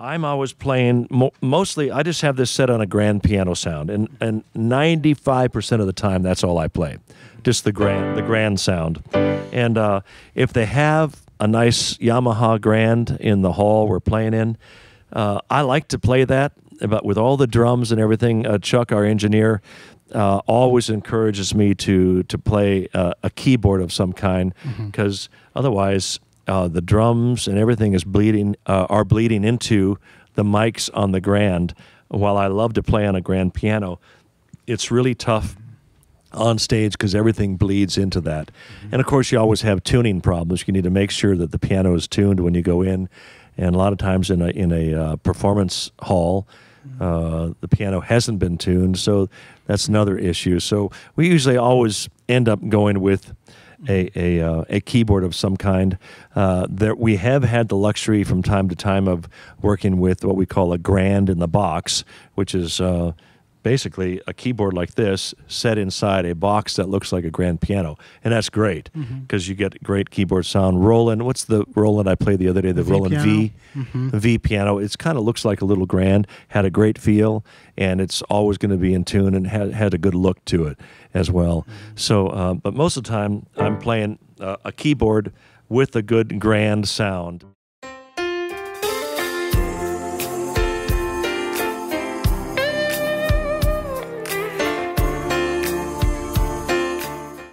I'm always playing mo- mostly. I just have this set on a grand piano sound, and and 95% of the time, that's all I play, just the grand the grand sound. And uh, if they have a nice Yamaha grand in the hall we're playing in, uh, I like to play that. But with all the drums and everything, uh, Chuck, our engineer, uh, always encourages me to to play uh, a keyboard of some kind mm-hmm. because mm-hmm. otherwise uh, the drums and everything is bleeding uh, are bleeding into the mics on the grand. While I love to play on a grand piano, it's really tough on stage because everything bleeds into that. Mm-hmm. And of course, you always have tuning problems. You need to make sure that the piano is tuned when you go in. And a lot of times in a in a uh, performance hall, mm-hmm. uh, the piano hasn't been tuned, so that's another issue. So we usually always end up going with a a, uh, a keyboard of some kind. Uh, that we have had the luxury from time to time of working with what we call a grand in the box, which is uh, basically a keyboard like this set inside a box that looks like a grand piano, and that's great because mm-hmm. you get great keyboard sound. Roland, what's the Roland I played the other day? The, v Roland piano. V mm-hmm. mm-hmm. V piano. It kind of looks like a little grand. Had a great feel, and it's always going to be in tune and had had a good look to it as well. Mm-hmm. So, uh, but most of the time I'm playing uh, a keyboard with a good grand sound.